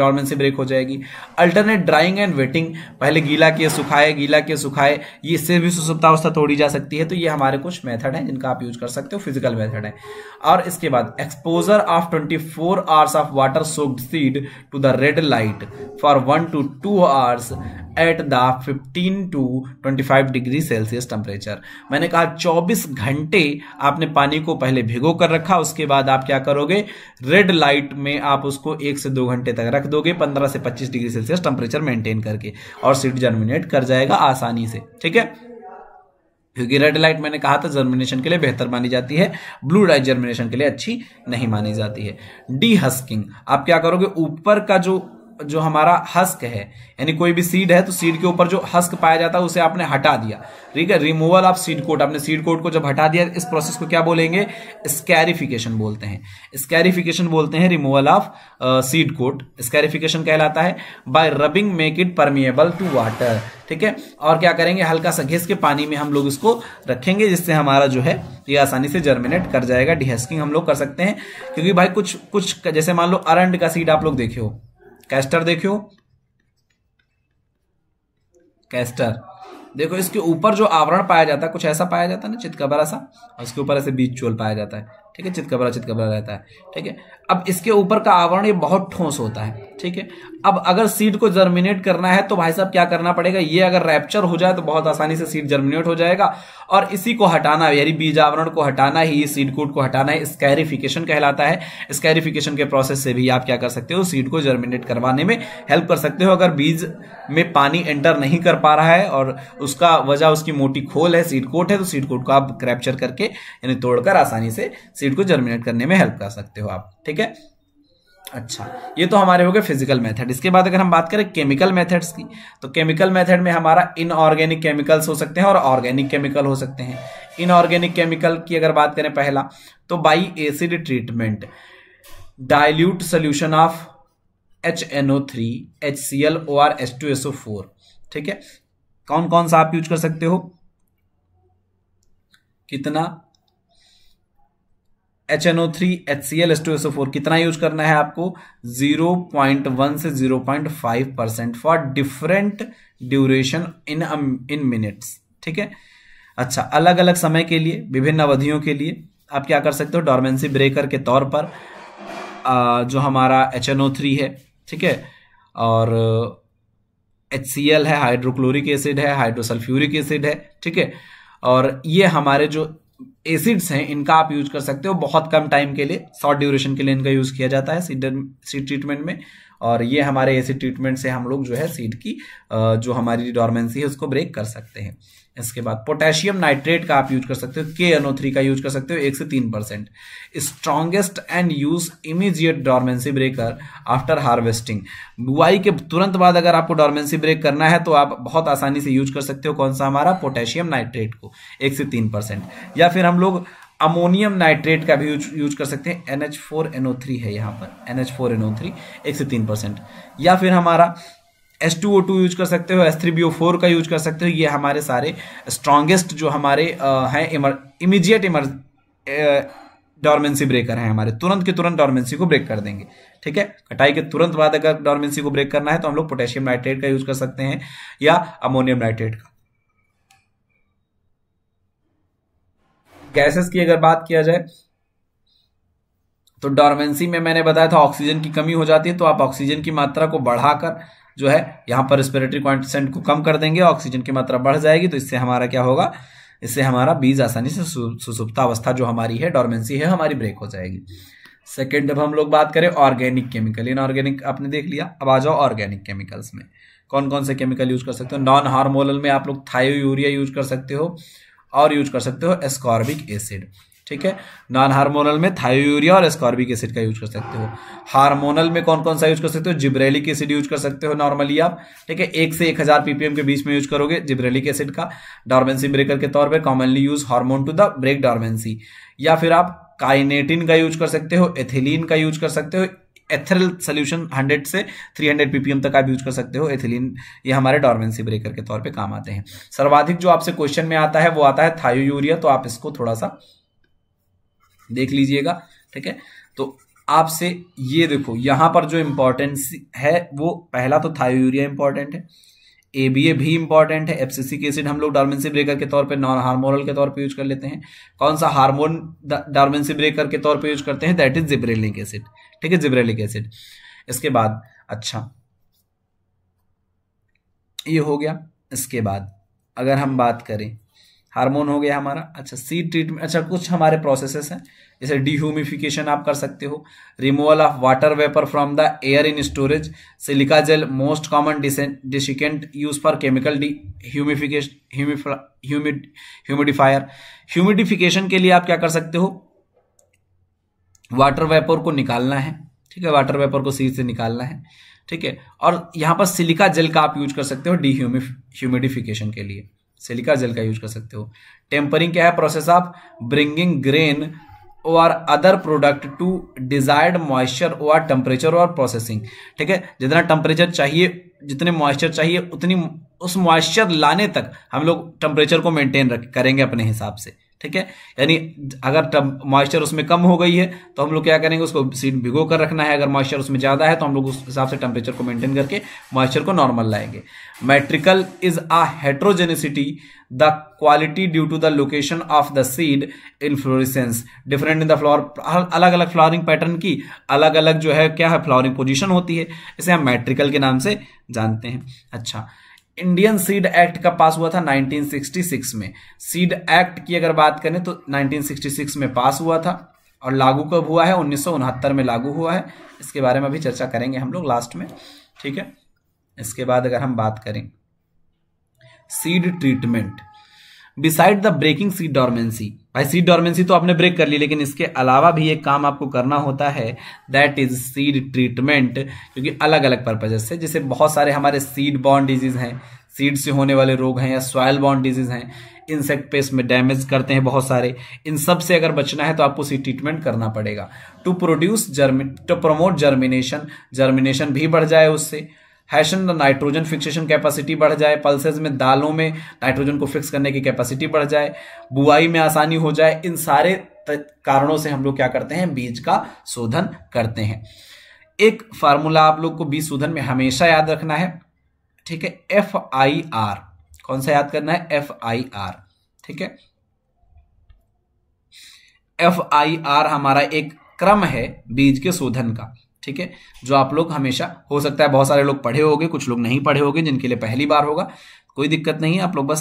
डॉर्मेंसी ब्रेक हो जाएगी अल्टरनेट ड्राइंग एंड वेटिंग पहले गीला किए सुखाए गीला किए सुखाए ये इससे भी सुसुप्ता अवस्था तोड़ी जा सकती है तो ये हमारे कुछ मेथड हैं जिनका आप यूज कर सकते हो फिजिकल मेथड है और इसके बाद exposure of twenty hours of water soaked seed to the red light for one to two hours at the 15 to 25 degree Celsius temperature मैंने कहा 24 घंटे आपने पानी को पहले भिगो कर रखा उसके बाद आप क्या करोगे रेड लाइट में आप उसको एक से दो घंटे तक रख दोगे 15 से 25 डिग्री सेल्सियस टेम्परेचर मेंटेन करके और सीट जर्मिनेट कर जाएगा आसानी से ठीक है क्योंकि रेड लाइट मैंने कहा था जर्मिनेशन के लिए बेहतर मानी जाती है ब्लू लाइट जर्मिनेशन के लिए अच्छी नहीं मानी जाती है डी हस्किंग आप क्या करोगे ऊपर का जो जो हमारा हस्क है यानी कोई भी सीड है तो सीड के ऊपर जो हस्क पाया जाता है उसे आपने हटा दिया ठीक है रिमूवल ऑफ सीड कोट आपने सीड कोट को जब हटा दिया इस प्रोसेस को क्या बोलेंगे स्कैरिफिकेशन बोलते हैं स्कैरिफिकेशन बोलते हैं removal of seed coat scarification कहलाता है by rubbing make it permeable to water ठीक है और क्या करेंगे हल्का सा घेस के पानी में हम लोग इसको रखेंगे जिससे हमारा जो है ये आसानी से जर्मिनेट कर जाएगा डिहस्किंग हम लोग कर सकते हैं क्योंकि भाई कुछ कुछ जैसे मान लो अरंड का सीड आप लोग देखे हो कैस्टर देखियो कैस्टर देखो इसके ऊपर जो आवरण पाया जाता है कुछ ऐसा पाया जाता है ना चितकबरा सा और इसके ऊपर ऐसे बीज चोल पाया जाता है ठीक है चितकबरा चितकबरा रहता है ठीक है अब इसके ऊपर का आवरण ये बहुत ठोस होता है ठीक है अब अगर सीड को जर्मिनेट करना है तो भाई साहब क्या करना पड़ेगा ये अगर रैप्चर हो जाए तो बहुत आसानी से सीड जर्मिनेट हो जाएगा और इसी को हटाना यानी बीज आवरण को हटाना ही सीड कोट को हटाना है स्कैरिफिकेशन कहलाता है स्कैरिफिकेशन के प्रोसेस से भी आप क्या कर सकते हो सीड को जर्मिनेट करवाने में हेल्प कर सकते हो अगर बीज में पानी एंटर नहीं कर पा रहा है और उसका वजह उसकी मोटी खोल है सीड कोट है तो सीड कोट को आप क्रैप्चर करके यानी तोड़कर आसानी से सीड को जर्मिनेट करने में हेल्प कर सकते हो आप ठीक है अच्छा ये तो हमारे हो गए फिजिकल मेथड इसके बाद अगर हम बात करें केमिकल मेथड्स की तो केमिकल मेथड में हमारा इनऑर्गेनिक केमिकल्स हो सकते हैं और ऑर्गेनिक केमिकल हो सकते हैं इनऑर्गेनिक केमिकल की अगर बात करें पहला तो by acid treatment dilute solution of H N O three H C L or H two S S O फोर ठीक है कौन कौन सा आप यूज कर सकते हो कितना H N O three H C L S two S O four कितना यूज करना है आपको जीरो पॉइंट वन से zero point five percent for different duration in in minutes ठीक है अच्छा अलग अलग समय के लिए विभिन्न अवधियों के लिए आप क्या कर सकते हो डॉर्मेंसी ब्रेकर के तौर पर आ, जो हमारा एच एन ओ थ्री है ठीक है और एच सी एल है हाइड्रोक्लोरिक एसिड है हाइड्रोसल्फ्यूरिक एसिड है ठीक है और ये हमारे जो एसिड्स हैं इनका आप यूज कर सकते हो बहुत कम टाइम के लिए शॉर्ट ड्यूरेशन के लिए इनका यूज किया जाता है सीड सीड ट्रीटमेंट में और ये हमारे एसिड ट्रीटमेंट से हम लोग जो है सीड की जो हमारी डॉर्मेंसी है उसको ब्रेक कर सकते हैं इसके बाद पोटेशियम नाइट्रेट का आप यूज कर सकते हो के एनओ थ्री का यूज कर सकते हो एक से तीन percent strongest and use immediate dormancy breaker after harvesting बुआई के तुरंत बाद अगर आपको डॉर्मेंसी ब्रेक करना है तो आप बहुत आसानी से यूज कर सकते हो कौन सा हमारा पोटेशियम नाइट्रेट को एक से तीन परसेंट या फिर हम लोग अमोनियम नाइट्रेट का भी यूज यूज कर सकते हैं एनएच फोर एनओ थ्री है यहाँ पर एनएच फोर एनओ थ्री एक से तीन परसेंट या फिर हमारा S two O two use कर सकते हो S three B O four का यूज कर सकते हो ये हमारे सारे स्ट्रांगेस्ट जो हमारे हैं इमीजिएट इमर डॉर्मेंसी ब्रेकर हैं हमारे तुरंत के तुरंत डॉर्मेंसी को ब्रेक कर देंगे ठीक है कटाई के तुरंत बाद अगर डॉर्मेंसी को ब्रेक करना है तो हम लोग पोटेशियम नाइट्रेट का यूज कर सकते हैं या अमोनियम नाइट्रेट का गैसेस की अगर बात किया जाए तो डॉर्मेंसी में मैंने बताया था ऑक्सीजन की कमी हो जाती है तो आप ऑक्सीजन की मात्रा को बढ़ाकर जो है यहाँ पर रेस्पिरेटरी कॉन्सेंट को कम कर देंगे ऑक्सीजन की मात्रा बढ़ जाएगी तो इससे हमारा क्या होगा इससे हमारा बीज आसानी से सुसुप्ता अवस्था जो हमारी है डॉर्मेंसी है हमारी ब्रेक हो जाएगी सेकेंड जब हम लोग बात करें ऑर्गेनिक केमिकल इन ऑर्गेनिक आपने देख लिया अब आ जाओ ऑर्गेनिक केमिकल्स में कौन कौन से केमिकल यूज कर सकते हो नॉन हार्मोनल में आप लोग थायो यूरिया यूज कर सकते हो और यूज कर सकते हो एस्कॉर्बिक एसिड ठीक है नॉन हार्मोनल में थायोयूरिया और स्कॉर्बिक एसिड का यूज कर सकते हो हार्मोनल में कौन कौन सा यूज कर सकते हो जिब्रेलिक एसिड यूज कर सकते हो नॉर्मली आप ठीक है एक से एक हजार पीपीएम के बीच में यूज करोगे जिब्रेलिक एसिड का डॉर्मेंसी ब्रेकर के तौर पर commonly use hormone to the break dormancy या फिर आप काइनेटिन का यूज कर सकते हो एथिलीन का यूज कर सकते हो एथरल सोल्यूशन 100 से 300 पीपीएम तक आप यूज कर सकते हो एथिलीन ये हमारे डॉर्मेंसी ब्रेकर के तौर पे काम आते हैं सर्वाधिक जो आपसे क्वेश्चन में आता है वो आता है थायोयूरिया तो आप इसको थोड़ा सा देख लीजिएगा ठीक है तो आपसे ये देखो यहां पर जो इंपॉर्टेंस है वो पहला तो था यूरिया इंपॉर्टेंट है ए बी ए भी इंपॉर्टेंट है एफसीसी के एसिड हम लोग डार्मेंसी ब्रेकर के तौर पे नॉन हार्मोनल के तौर पे यूज कर लेते हैं कौन सा हार्मोन डार्मेंसी ब्रेकर के तौर पे यूज करते हैं दैट इज जिब्रेलिक एसिड ठीक है जिब्रेलिक एसिड इसके बाद अच्छा ये हो गया इसके बाद अगर हम बात करें हार्मोन हो गया हमारा अच्छा सी ट्रीटमेंट अच्छा कुछ हमारे प्रोसेसेस हैं जैसे डिह्यूमिफिकेशन आप कर सकते हो removal of water vapour from the air in storage silica gel most common desiccant use for chemical dehumidification humidifier humidification के लिए आप क्या कर सकते हो वाटर वेपर को निकालना है ठीक है वाटर वेपर को सी से निकालना है ठीक है और यहाँ पर सिलिका जेल का आप यूज कर सकते हो डी ह्यूमिडिफिकेशन के लिए सिलिका जेल का यूज कर सकते हो टेम्परिंग क्या है प्रोसेस ऑफ ब्रिंगिंग ग्रेन और other product to desired moisture और टेम्परेचर और प्रोसेसिंग ठीक है जितना टेम्परेचर चाहिए जितने मॉइस्चर चाहिए उतनी उस मॉइस्चर लाने तक हम लोग टेम्परेचर को मेंटेन करेंगे अपने हिसाब से ठीक है यानी अगर मॉइस्चर उसमें कम हो गई है तो हम लोग क्या करेंगे उसको सीड भिगो कर रखना है अगर मॉइस्चर उसमें ज़्यादा है तो हम लोग उस हिसाब से टेम्परेचर को मेंटेन करके मॉइस्चर को नॉर्मल लाएंगे metrical is a heterogeneity the quality due to the location of the seed inflorescence different in the flower अलग अलग फ्लॉरिंग पैटर्न की अलग अलग जो है क्या है फ्लॉरिंग पोजिशन होती है इसे हम मैट्रिकल के नाम से जानते हैं अच्छा इंडियन सीड एक्ट का पास हुआ था 1966 में सीड एक्ट की अगर बात करें तो 1966 में पास हुआ था और लागू कब हुआ है उन्नीस में लागू हुआ है इसके बारे में भी चर्चा करेंगे हम लोग लास्ट में ठीक है इसके बाद अगर हम बात करें seed treatment beside the breaking seed dormancy भाई सीट डॉर्मेंसी तो आपने ब्रेक कर ली लेकिन इसके अलावा भी एक काम आपको करना होता है दैट इज सीड ट्रीटमेंट क्योंकि अलग अलग पर्पजेस से जैसे बहुत सारे हमारे सीड बॉन्ड डिजीज हैं सीड से होने वाले रोग हैं या सॉयल बॉन्ड डिजीज हैं इंसेक्ट पेस्ट में डैमेज करते हैं बहुत सारे इन सब से अगर बचना है तो आपको सीड ट्रीटमेंट करना पड़ेगा to produce germin to promote germination germination भी बढ़ जाए उससे hasten the nitrogen fixation capacity बढ़ जाए पल्सेज में दालों में नाइट्रोजन को फिक्स करने की कैपेसिटी बढ़ जाए बुआई में आसानी हो जाए इन सारे कारणों से हम लोग क्या करते हैं बीज का शोधन करते हैं एक फार्मूला आप लोग को बीज शोधन में हमेशा याद रखना है ठीक है एफ आई आर कौन सा याद करना है एफ आई आर ठीक है एफ आई आर हमारा एक क्रम है बीज के शोधन का ठीक है जो आप लोग हमेशा हो सकता है बहुत सारे लोग पढ़े होंगे कुछ लोग नहीं पढ़े होंगे जिनके लिए पहली बार होगा कोई दिक्कत नहीं है आप लोग बस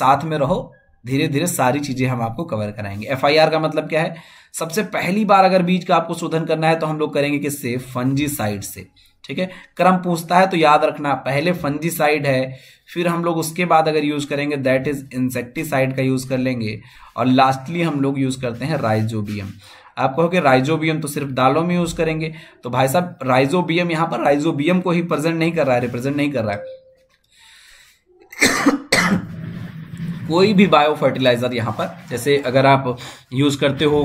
साथ में रहो धीरे धीरे सारी चीजें हम आपको कवर कराएंगे एफ का मतलब क्या है सबसे पहली बार अगर बीज का आपको शोधन करना है तो हम लोग करेंगे किससे फंजी साइड से ठीक है क्रम पूछता है तो याद रखना पहले फंजी साइड है फिर हम लोग उसके बाद अगर यूज करेंगे दैट इज इंसेक्टिसाइड का यूज कर लेंगे और लास्टली हम लोग यूज करते हैं राइजोबियम आप कहोगे राइजोबियम तो सिर्फ दालों में यूज करेंगे तो भाई साहब राइजोबियम यहां पर राइजोबियम को ही प्रेजेंट नहीं कर रहा है रिप्रेजेंट नहीं कर रहा है कोई भी बायो फर्टिलाइजर यहां पर जैसे अगर आप यूज करते हो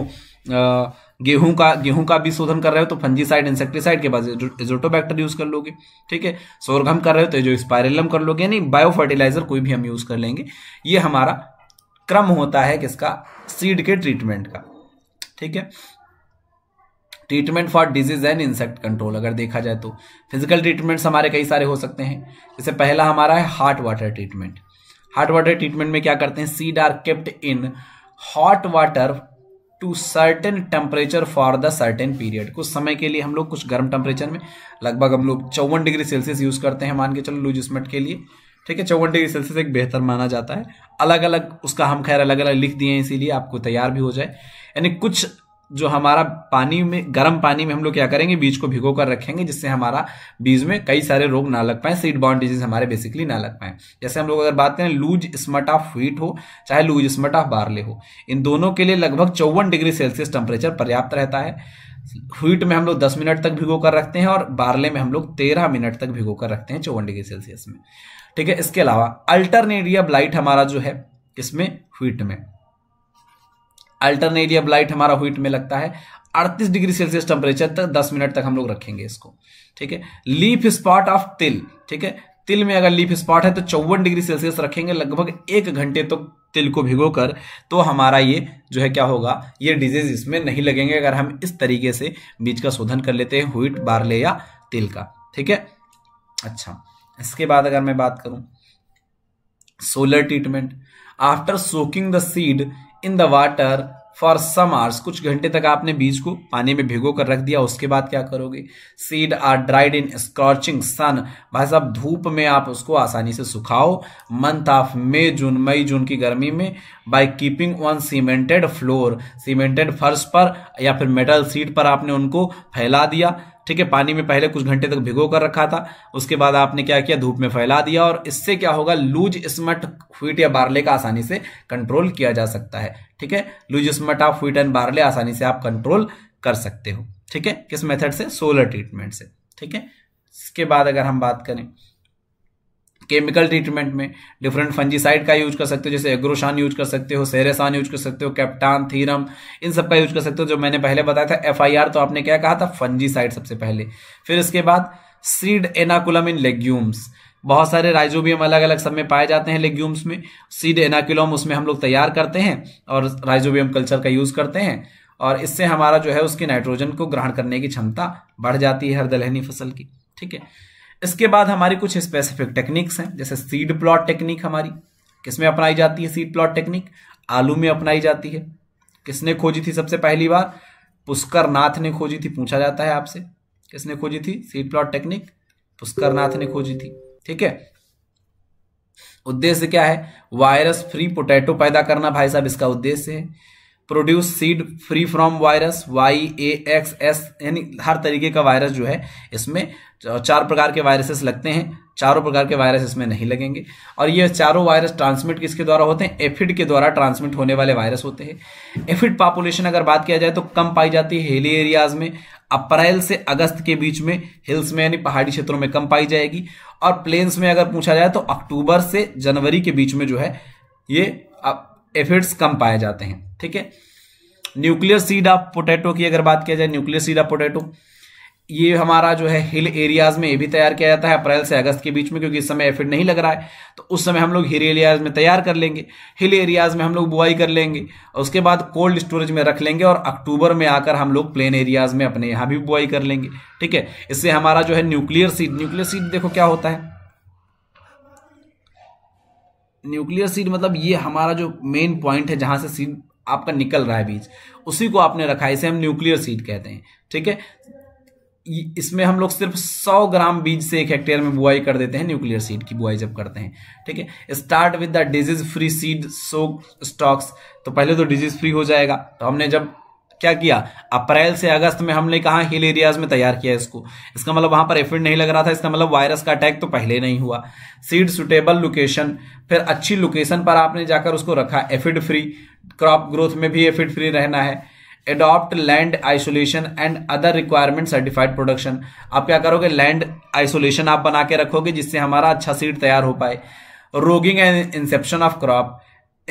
गेहूं का गेहूं का भी शोधन कर रहे हो तो फंजीसाइड इंसेक्टिसाइड के बाद एजोटोबैक्टर यूज कर लोगे ठीक है सोरघम कर रहे हो तो जो स्पायरलम कर लोगे यानी बायो फर्टिलाइजर कोई भी हम यूज कर लेंगे ये हमारा क्रम होता है किसका सीड के ट्रीटमेंट का ठीक है treatment for disease and insect control अगर देखा जाए तो फिजिकल ट्रीटमेंट्स हमारे कई सारे हो सकते हैं जैसे पहला हमारा है hot water treatment hot water treatment में क्या करते हैं seed are kept in hot water to certain temperature for the certain period कुछ समय के लिए हम लोग कुछ गर्म टेम्परेचर में लगभग हम लोग चौवन डिग्री सेल्सियस यूज़ करते हैं मान के चलो लूज स्मेट के लिए ठीक है चौवन डिग्री सेल्सियस एक बेहतर माना जाता है अलग अलग उसका हम खैर अलग अलग लिख दिए हैं इसीलिए आपको तैयार भी हो जाए यानी कुछ जो हमारा पानी में गर्म पानी में हम लोग क्या करेंगे बीज को भिगो कर रखेंगे जिससे हमारा बीज में कई सारे रोग ना लग पाए सीड बॉन्ड डिजीज हमारे बेसिकली ना लग पाए जैसे हम लोग अगर बात करें लूज स्मट ऑफ व्हीट हो चाहे लूज स्मट ऑफ बार्ले हो इन दोनों के लिए लगभग चौवन डिग्री सेल्सियस टेम्परेचर पर्याप्त रहता है व्हीट में हम लोग दस मिनट तक भिगो कर रखते हैं और बार्ले में हम लोग तेरह मिनट तक भिगो कर रखते हैं चौवन डिग्री सेल्सियस में ठीक है इसके अलावा अल्टरनेरिया ब्लाइट हमारा जो है इसमें व्हीट में अल्टरनेरिया ब्लाइट हमारा व्हीट में लगता है 38 डिग्री सेल्सियस टेम्परेचर तक 10 मिनट तक हम लोग रखेंगे इसको ठीक है लीफ स्पॉट ऑफ तिल ठीक है तिल में अगर लीफ स्पॉट है तो चौवन डिग्री सेल्सियस रखेंगे लगभग एक घंटे तक तो तिल को भिगोकर तो हमारा ये जो है क्या होगा ये डिजीज इसमें नहीं लगेंगे अगर हम इस तरीके से बीज का शोधन कर लेते हैं हुईट बारले या तिल का ठीक है अच्छा इसके बाद अगर मैं बात करूं solar treatment after soaking the seed in the water for some hours कुछ घंटे तक आपने बीज को पानी में भिगो कर रख दिया उसके बाद क्या करोगे seed are dried in scorching sun भाई साहब धूप में आप उसको आसानी से सुखाओ मंथ ऑफ मई जून मई जून की गर्मी में by keeping on cemented floor cemented फर्श पर या फिर मेटल सीट पर आपने उनको फैला दिया ठीक है पानी में पहले कुछ घंटे तक भिगो कर रखा था उसके बाद आपने क्या किया धूप में फैला दिया और इससे क्या होगा लूज स्मट व्हीट या बार्ले का आसानी से कंट्रोल किया जा सकता है ठीक है loose smut of wheat and barley आसानी से आप कंट्रोल कर सकते हो ठीक है किस मेथड से सोलर ट्रीटमेंट से ठीक है इसके बाद अगर हम बात करें केमिकल ट्रीटमेंट में डिफरेंट फंजीसाइड का यूज कर सकते हो जैसे एग्रोशान यूज कर सकते हो सेरेसान यूज कर सकते हो कैप्टान थीरम इन सब का यूज कर सकते हो जो मैंने पहले बताया था एफ तो आपने क्या कहा था फंजीसाइड सबसे पहले फिर इसके बाद सीड एनाकुलम इन लेग्यूम्स बहुत सारे राइजोबियम अलग अलग सब में पाए जाते हैं लेग्यूम्स में सीड एनाकुलम उसमें हम लोग तैयार करते हैं और राइजोबियम कल्चर का यूज करते हैं और इससे हमारा जो है उसकी नाइट्रोजन को ग्रहण करने की क्षमता बढ़ जाती है हर दलहनी फसल की ठीक है इसके बाद हमारी कुछ स्पेसिफिक टेक्निक्स हैं जैसे सीड प्लॉट टेक्निक हमारी किसमें अपनाई जाती है सीड प्लॉट टेक्निक आलू में अपनाई जाती है किसने खोजी थी सबसे पहली बार पुष्कर नाथ ने खोजी थी पूछा जाता है आपसे किसने खोजी थी seed plot technique Pushkar Nath ने खोजी थी ठीक है उद्देश्य क्या है वायरस फ्री पोटैटो पैदा करना भाई साहब इसका उद्देश्य है produce seed free from virus Y A X S यानी हर तरीके का वायरस जो है इसमें चार प्रकार के वायरसेस लगते हैं चारों प्रकार के वायरस इसमें नहीं लगेंगे और ये चारों वायरस ट्रांसमिट किसके द्वारा होते हैं एफिड के द्वारा ट्रांसमिट होने वाले वायरस होते हैं एफिड पॉपुलेशन अगर बात किया जाए तो कम पाई जाती है हिली एरियाज में अप्रैल से अगस्त के बीच में हिल्स में यानी पहाड़ी क्षेत्रों में कम पाई जाएगी और प्लेन्स में अगर पूछा जाए तो अक्टूबर से जनवरी के बीच में जो है ये एफिड्स कम पाए जाते हैं ठीक है न्यूक्लियर सीड ऑफ पोटैटो की अगर बात किया जाए न्यूक्लियर सीड ऑफ पोटैटो ये हमारा जो है हिल एरियाज में ये भी तैयार किया जाता है अप्रैल से अगस्त के बीच में क्योंकि इस समय एफिड नहीं लग रहा है तो उस समय हम लोग हिल एरियाज में तैयार कर लेंगे हिल एरियाज में हम लोग बुआई कर लेंगे और उसके बाद कोल्ड स्टोरेज में रख लेंगे और अक्टूबर में आकर हम लोग प्लेन एरियाज में अपने यहाँ भी बुआई कर लेंगे ठीक है इससे हमारा जो है न्यूक्लियर सीड न्यूक्लियर सीड देखो क्या होता है न्यूक्लियर सीड मतलब ये हमारा जो मेन पॉइंट है जहां से सीड आपका निकल रहा है बीज उसी को आपने रखा है इसे हम न्यूक्लियर सीड कहते हैं ठीक है इसमें हम लोग सिर्फ 100 ग्राम बीज से एक हेक्टेयर में बुआई कर देते हैं न्यूक्लियर सीड की बुआई जब करते हैं ठीक है start with the disease free seed so stocks तो पहले तो डिजीज फ्री हो जाएगा तो हमने जब क्या किया अप्रैल से अगस्त में हमने कहा हिल एरियाज में तैयार किया इसको इसका मतलब वहां पर एफिड नहीं लग रहा था इसका मतलब वायरस का अटैक तो पहले नहीं हुआ सीड सुटेबल लोकेशन फिर अच्छी लोकेशन पर आपने जाकर उसको रखा एफिड फ्री क्रॉप ग्रोथ में भी एफिड फ्री रहना है adopt land isolation and other requirement certified production आप क्या करोगे लैंड आइसोलेशन आप बना के रखोगे जिससे हमारा अच्छा सीड तैयार हो पाए roguing and inspection of crop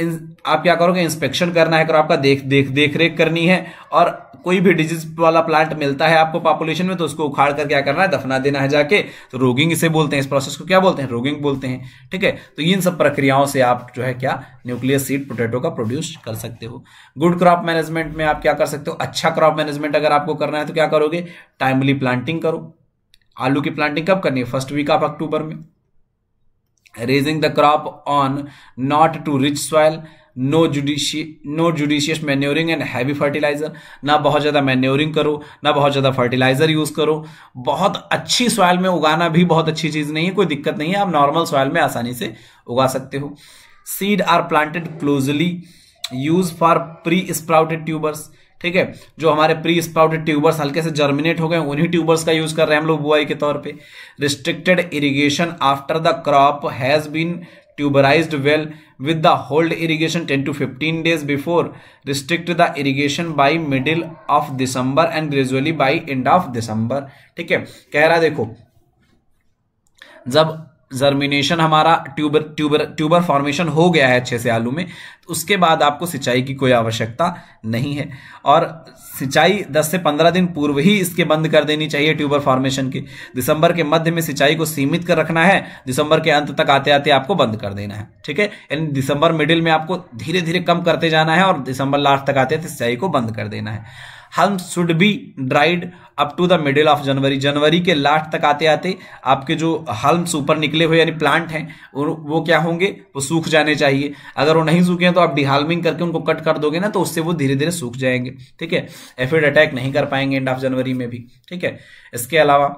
आप क्या करोगे इंस्पेक्शन करना है करो आपका देख देख देख रेख करनी है और कोई भी डिजीज वाला प्लांट मिलता है आपको पॉपुलेशन में तो उसको उखाड़ कर क्या करना है दफना देना है जाके तो रोगिंग इसे बोलते हैं इस प्रोसेस को क्या बोलते हैं रोगिंग बोलते हैं ठीक है तो इन सब प्रक्रियाओं से आप जो है क्या न्यूक्लियस सीड पोटेटो का प्रोड्यूस कर सकते हो गुड क्रॉप मैनेजमेंट में आप क्या कर सकते हो अच्छा क्रॉप मैनेजमेंट अगर आपको करना है तो क्या करोगे टाइमली प्लांटिंग करो आलू की प्लांटिंग कब करनी है फर्स्ट वीक ऑफ अक्टूबर में raising the crop on not too rich soil no judici no judicious manuring and heavy fertiliser ना बहुत ज़्यादा मैन्योरिंग करो ना बहुत ज़्यादा फर्टिलाइजर यूज़ करो बहुत अच्छी सॉयल में उगाना भी बहुत अच्छी चीज़ नहीं है कोई दिक्कत नहीं है आप नॉर्मल सॉयल में आसानी से उगा सकते हो seed are planted closely use for pre sprouted tubers ठीक है जो हमारे प्री स्प्राउटेड ट्यूबर्स हल्के से जर्मिनेट हो गए उन्हीं ट्यूबर्स का यूज कर रहे हैं हम लोग बुआई के तौर पे restricted irrigation after the crop has been tuberise well with the hold irrigation ten to fifteen days before restrict the irrigation by middle of December and gradually by end of December ठीक है कह रहा देखो जब germination हमारा tuber tuber tuber formation हो गया है अच्छे से आलू में तो उसके बाद आपको सिंचाई की कोई आवश्यकता नहीं है और सिंचाई 10 से 15 दिन पूर्व ही इसके बंद कर देनी चाहिए ट्यूबर फॉर्मेशन के दिसंबर के मध्य में सिंचाई को सीमित कर रखना है दिसंबर के अंत तक आते आते आपको बंद कर देना है ठीक है यानी दिसंबर मिडिल में आपको धीरे धीरे कम करते जाना है और दिसंबर लास्ट तक आते आते सिंचाई को बंद कर देना है हम should be dried up to the middle of January जनवरी के लास्ट तक आते आते आपके जो हल्म्स ऊपर निकले हुए यानी प्लांट हैं वो क्या होंगे वो सूख जाने चाहिए अगर वो नहीं सूखे हैं तो आप डिहाल्मिंग करके उनको कट कर दोगे ना तो उससे वो धीरे धीरे सूख जाएंगे ठीक है एफिड अटैक नहीं कर पाएंगे एंड ऑफ जनवरी में भी ठीक है इसके अलावा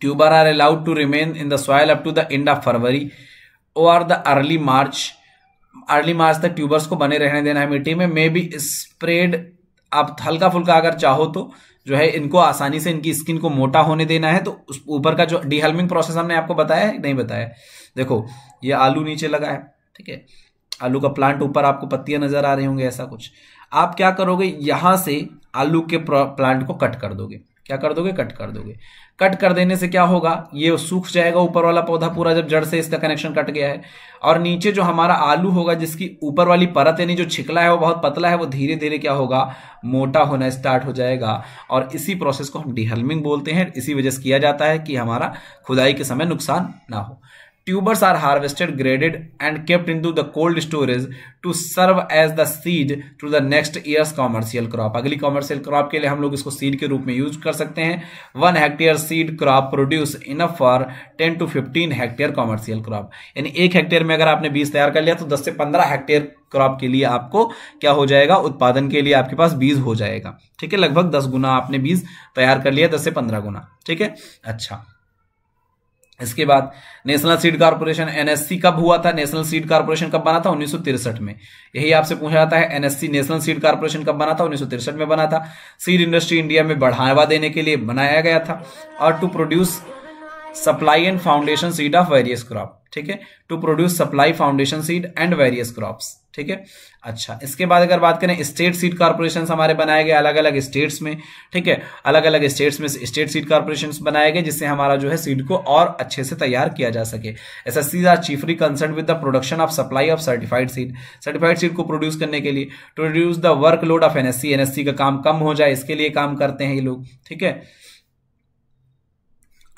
tuber are allowed to remain in the soil up to the end of February और the early March early March तक ट्यूबर्स को बने रहने देना है मिट्टी में मे बी स्प्रेड आप हल्का फुल्का अगर चाहो तो जो है इनको आसानी से इनकी स्किन को मोटा होने देना है तो उस ऊपर का जो डिहेलमिंग प्रोसेस हमने आपको बताया है नहीं बताया देखो ये आलू नीचे लगा है ठीक है आलू का प्लांट ऊपर आपको पत्तियां नजर आ रही होंगी ऐसा कुछ आप क्या करोगे यहां से आलू के प्लांट को कट कर दोगे क्या कर दोगे कट कर दोगे कट कर देने से क्या होगा ये सूख जाएगा ऊपर वाला पौधा पूरा जब जड़ से इसका कनेक्शन कट गया है और नीचे जो हमारा आलू होगा जिसकी ऊपर वाली परत यानी जो छिकला है वो बहुत पतला है वो धीरे धीरे क्या होगा मोटा होना स्टार्ट हो जाएगा और इसी प्रोसेस को हम डिहलमिंग बोलते हैं इसी वजह से किया जाता है कि हमारा खुदाई के समय नुकसान ना हो tubers are harvested graded and kept in to the cold storage to serve as the seed to the next years commercial crop अगली कॉमर्शियल क्रॉप के लिए हम लोग इसको सीड के रूप में यूज कर सकते हैं one hectare seed crop produce enough for ten to fifteen hectare commercial crop यानी एक हेक्टेयर में अगर आपने बीज तैयार कर लिया तो दस से पंद्रह हेक्टेयर क्रॉप के लिए आपको क्या हो जाएगा उत्पादन के लिए आपके पास बीज हो जाएगा ठीक है लगभग दस गुना आपने बीज तैयार कर लिया दस से पंद्रह गुना ठीक है अच्छा इसके बाद नेशनल सीड कारपोरेशन एनएससी कब हुआ था नेशनल सीड कारपोरेशन कब बना था उन्नीस में यही आपसे पूछा जाता है एनएससी नेशनल सीड कारपोरेशन कब बना था उन्नीस में बना था सीड इंडस्ट्री इंडिया में बढ़ावा देने के लिए बनाया गया था और to produce supply and foundation seed of various crop ठीक है to produce supply foundation seed and various crops ठीक है अच्छा इसके बाद अगर बात करें स्टेट सीड कॉर्पोरेशन हमारे बनाए गए अलग अलग स्टेट्स में ठीक है अलग अलग स्टेट्स में स्टेट सीड कॉर्पोरेशन बनाए गए जिससे हमारा जो है सीड को और अच्छे से तैयार किया जा सके S S C are chiefly concern with the production of supply of certified seed certified seed को प्रोड्यूस करने के लिए to reduce the work load of NSC NSC का काम कम हो जाए इसके लिए काम करते हैं ये लोग ठीक है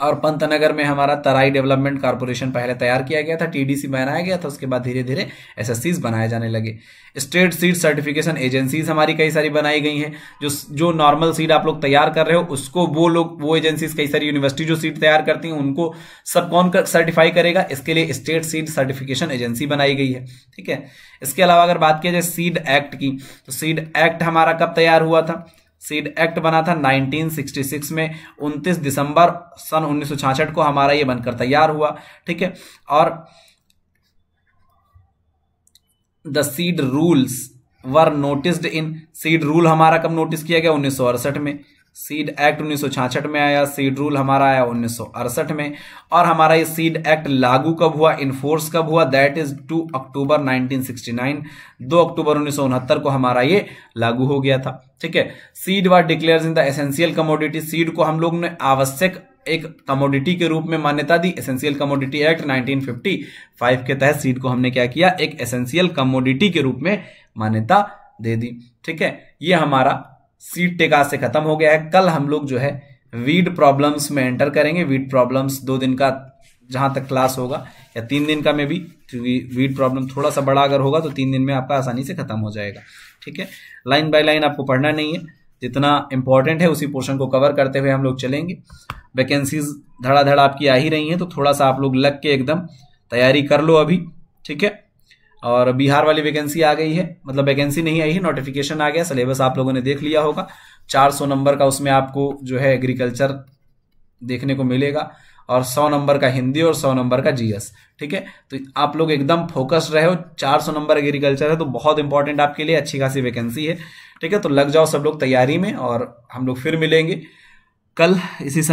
और पंतनगर में हमारा तराई डेवलपमेंट कारपोरेशन पहले तैयार किया गया था टीडीसी बनाया गया था उसके बाद धीरे धीरे एसएससीज बनाए जाने लगे स्टेट सीड सर्टिफिकेशन एजेंसीज हमारी कई सारी बनाई गई हैं जो जो नॉर्मल सीड आप लोग तैयार कर रहे हो उसको वो लोग वो एजेंसीज कई सारी यूनिवर्सिटी जो सीट तैयार करती हैं उनको सब कौन कर, सर्टिफाई करेगा इसके लिए स्टेट सीड सर्टिफिकेशन एजेंसी बनाई गई है ठीक है इसके अलावा अगर बात किया जाए सीड एक्ट की तो सीड एक्ट हमारा कब तैयार हुआ था सीड एक्ट बना था 1966 में 29 दिसंबर सन उन्नीस को हमारा ये बनकर तैयार हुआ ठीक है और the seed rules were noticed in seed rule हमारा कब नोटिस किया गया उन्नीस में सीड एक्ट उन्नीस में आया सीड रूल हमारा आया उन्नीस में और हमारा ये सीड एक्ट लागू कब हुआ इन्फोर्स कब हुआ दैट इज 2 अक्टूबर 1969 2 अक्टूबर उन्नीस को हमारा ये लागू हो गया था ठीक है seed were declare in the essential commodity seed को हम लोग ने आवश्यक एक कमोडिटी के रूप में मान्यता दी एसेंशियल कमोडिटी एक्ट 1955 के तहत सीड को हमने क्या किया एक एसेंशियल कमोडिटी के रूप में मान्यता दे दी ठीक है ये हमारा सीट आज से खत्म हो गया है कल हम लोग जो है वीड प्रॉब्लम्स में एंटर करेंगे वीड प्रॉब्लम्स दो दिन का जहां तक क्लास होगा या तीन दिन का में भी क्योंकि वीड प्रॉब्लम थोड़ा सा बड़ा अगर होगा तो तीन दिन में आपका आसानी से खत्म हो जाएगा ठीक है लाइन बाय लाइन आपको पढ़ना नहीं है जितना इंपॉर्टेंट है उसी पोर्शन को कवर करते हुए हम लोग चलेंगे वैकेंसीज धड़ाधड़ आपकी आ ही रही हैं तो थोड़ा सा आप लोग लग के एकदम तैयारी कर लो अभी ठीक है और बिहार वाली वैकेंसी आ गई है मतलब वैकेंसी नहीं आई है नोटिफिकेशन आ गया सिलेबस आप लोगों ने देख लिया होगा 400 नंबर का उसमें आपको जो है एग्रीकल्चर देखने को मिलेगा और 100 नंबर का हिंदी और 100 नंबर का जीएस ठीक है तो आप लोग एकदम फोकस्ड रहे हो चार नंबर एग्रीकल्चर है तो बहुत इंपॉर्टेंट आपके लिए अच्छी खासी वैकेंसी है ठीक है तो लग जाओ सब लोग तैयारी में और हम लोग फिर मिलेंगे कल इसी समय